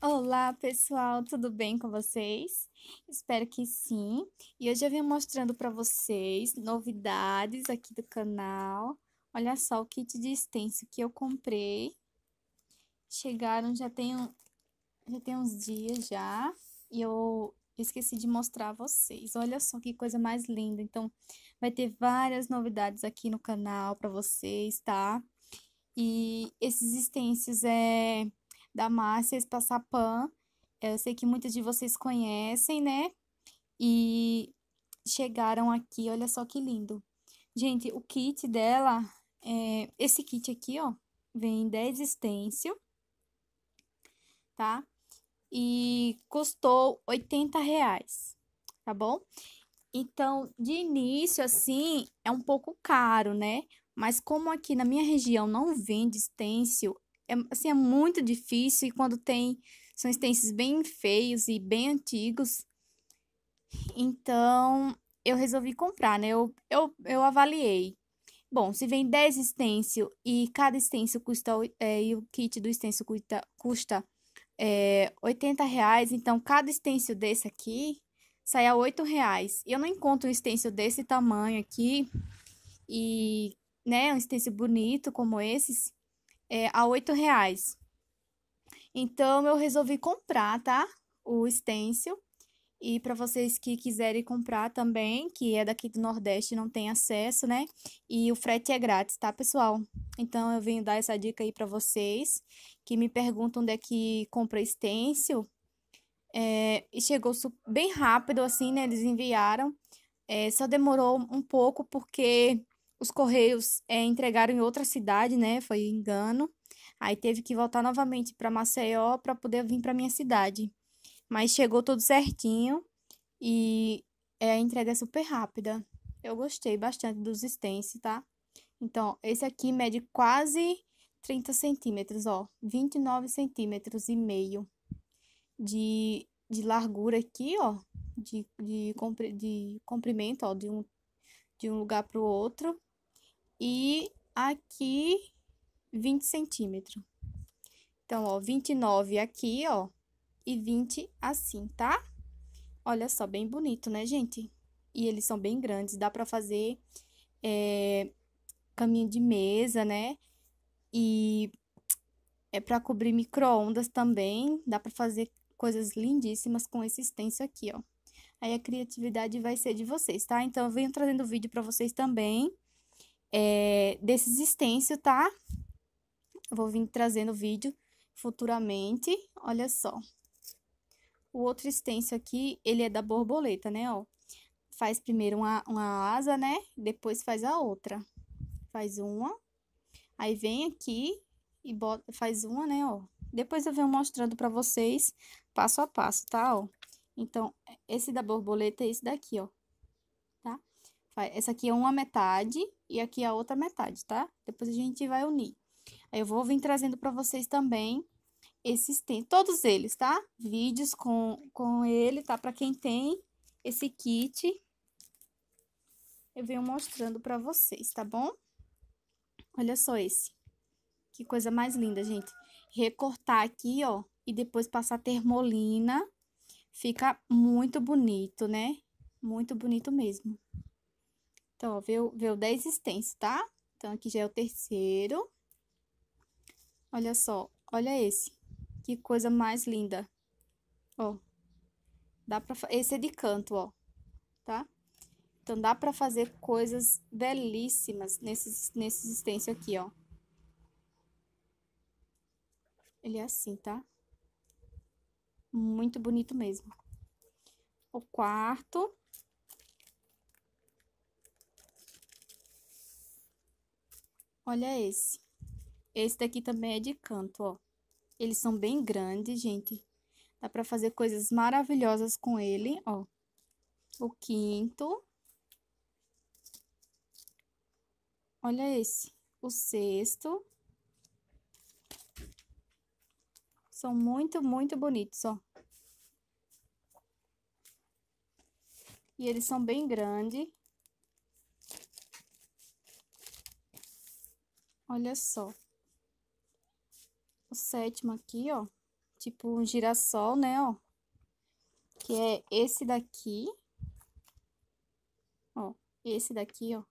Olá pessoal, tudo bem com vocês? Espero que sim. E hoje eu vim mostrando para vocês novidades aqui do canal. Olha só o kit de extenso que eu comprei. Chegaram já tem, já tem uns dias já e eu esqueci de mostrar a vocês. Olha só que coisa mais linda. Então vai ter várias novidades aqui no canal para vocês, tá? E esses extensos é da Márcia Espaçapan. Eu sei que muitos de vocês conhecem, né? E chegaram aqui, olha só que lindo. Gente, o kit dela, é... esse kit aqui, ó, vem 10 estêncil, tá? E custou 80 reais, tá bom? Então, de início, assim, é um pouco caro, né? Mas como aqui na minha região não vende stencil, é, assim, é muito difícil e quando tem, são stencils bem feios e bem antigos. Então, eu resolvi comprar, né? Eu, eu, eu avaliei. Bom, se vem 10 stencil e cada stencil custa, é, e o kit do stencil custa, custa é, 80 reais, então cada stencil desse aqui sai a 8 reais. Eu não encontro um stencil desse tamanho aqui e, né, um stencil bonito como esses é, a oito reais. Então eu resolvi comprar, tá? O stencil. E para vocês que quiserem comprar também, que é daqui do Nordeste, não tem acesso, né? E o frete é grátis, tá, pessoal? Então eu vim dar essa dica aí para vocês que me perguntam onde é que compra stencil. É, e chegou bem rápido, assim, né? Eles enviaram. É, só demorou um pouco porque os correios é, entregaram em outra cidade, né? Foi engano. Aí teve que voltar novamente para Maceió para poder vir para minha cidade. Mas chegou tudo certinho e é, a entrega é super rápida. Eu gostei bastante dos stencils, tá? Então, esse aqui mede quase 30 centímetros, ó. 29 centímetros e meio de, de largura aqui, ó. De, de, compri, de comprimento, ó. De um, de um lugar para o outro e aqui 20 centímetros. Então, ó, 29 aqui, ó, e 20 assim, tá? Olha só, bem bonito, né, gente? E eles são bem grandes, dá pra fazer é, caminho de mesa, né? E é pra cobrir micro-ondas também, dá pra fazer coisas lindíssimas com esse extenso aqui, ó. Aí a criatividade vai ser de vocês, tá? Então, eu venho trazendo vídeo pra vocês também é, desse existêncio, tá? Eu vou vir trazendo vídeo futuramente. Olha só. O outro extenso aqui, ele é da borboleta, né? Ó, faz primeiro uma, uma asa, né? Depois faz a outra. Faz uma. Aí vem aqui e bota, faz uma, né? Ó. Depois eu venho mostrando pra vocês passo a passo, tá? Ó. Então, esse da borboleta é esse daqui, ó. Essa aqui é uma metade e aqui a é outra metade, tá? Depois a gente vai unir. Aí eu vou vir trazendo para vocês também esses tem, todos eles, tá? Vídeos com, com ele, tá? Para quem tem esse kit, eu venho mostrando para vocês, tá bom? Olha só esse. Que coisa mais linda, gente. Recortar aqui, ó, e depois passar termolina. Fica muito bonito, né? Muito bonito mesmo. Então, ó, veio, veio 10 extensos, tá? Então, aqui já é o terceiro. Olha só, olha esse. Que coisa mais linda. Ó. Dá pra... Esse é de canto, ó. Tá? Então, dá pra fazer coisas belíssimas nesses, nesses extensos aqui, ó. Ele é assim, tá? Muito bonito mesmo. O quarto. Olha esse. Esse daqui também é de canto, ó. Eles são bem grandes, gente. Dá pra fazer coisas maravilhosas com ele, ó. O quinto. Olha esse. O sexto. São muito, muito bonitos, ó. E eles são bem grandes. Olha só. O sétimo aqui, ó. Tipo um girassol, né, ó. Que é esse daqui. Ó, esse daqui, ó.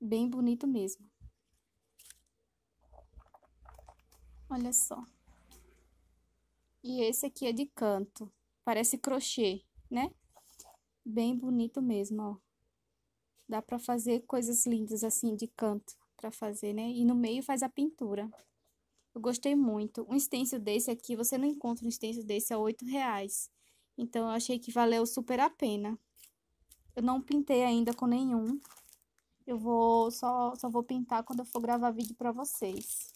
Bem bonito mesmo. Olha só. E esse aqui é de canto. Parece crochê, né? Bem bonito mesmo, ó. Dá pra fazer coisas lindas assim de canto para fazer, né? E no meio faz a pintura. Eu gostei muito. Um stencil desse aqui, você não encontra um stencil desse a oito reais. Então, eu achei que valeu super a pena. Eu não pintei ainda com nenhum. Eu vou só, só vou pintar quando eu for gravar vídeo para vocês.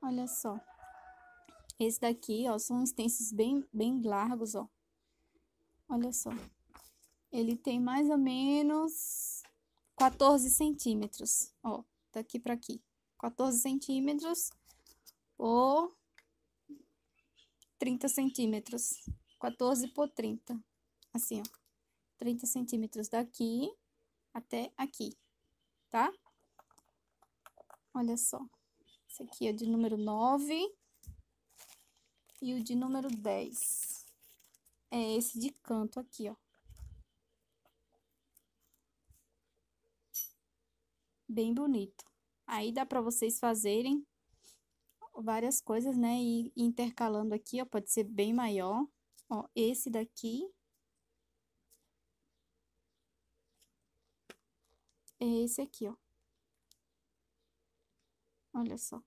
Olha só. Esse daqui, ó, são stencils bem, bem largos, ó. Olha só ele tem mais ou menos 14 centímetros. Ó, daqui tá pra aqui. 14 centímetros por 30 centímetros. 14 por 30. Assim, ó. 30 centímetros daqui até aqui, tá? Olha só. Esse aqui é de número 9 e o de número 10. É esse de canto aqui, ó. bem bonito. Aí dá para vocês fazerem várias coisas, né? E intercalando aqui, ó, pode ser bem maior. Ó, esse daqui. É esse aqui, ó. Olha só.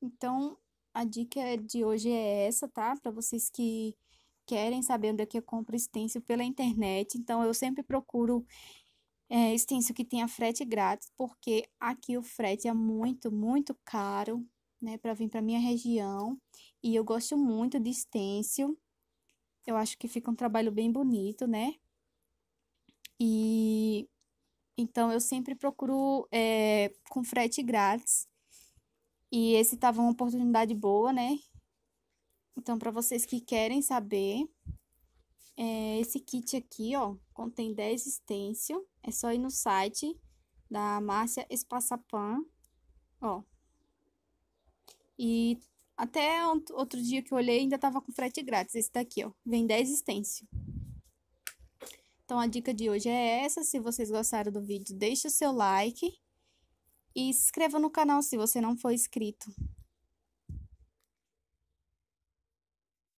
Então, a dica de hoje é essa, tá? Para vocês que querem saber onde é que eu compro stencil pela internet. Então, eu sempre procuro é, que tenha frete grátis, porque aqui o frete é muito, muito caro, né, para vir para minha região. E eu gosto muito de stencil. Eu acho que fica um trabalho bem bonito, né? E então eu sempre procuro é, com frete grátis. E esse tava uma oportunidade boa, né? Então, para vocês que querem saber, é, esse kit aqui, ó, contém 10 stencil. É só ir no site da Márcia Espaçapan, ó. E até outro dia que eu olhei, ainda tava com frete grátis. Esse daqui, ó, vem 10 stencil. Então, a dica de hoje é essa. Se vocês gostaram do vídeo, deixe o seu like. E se inscreva no canal se você não for inscrito.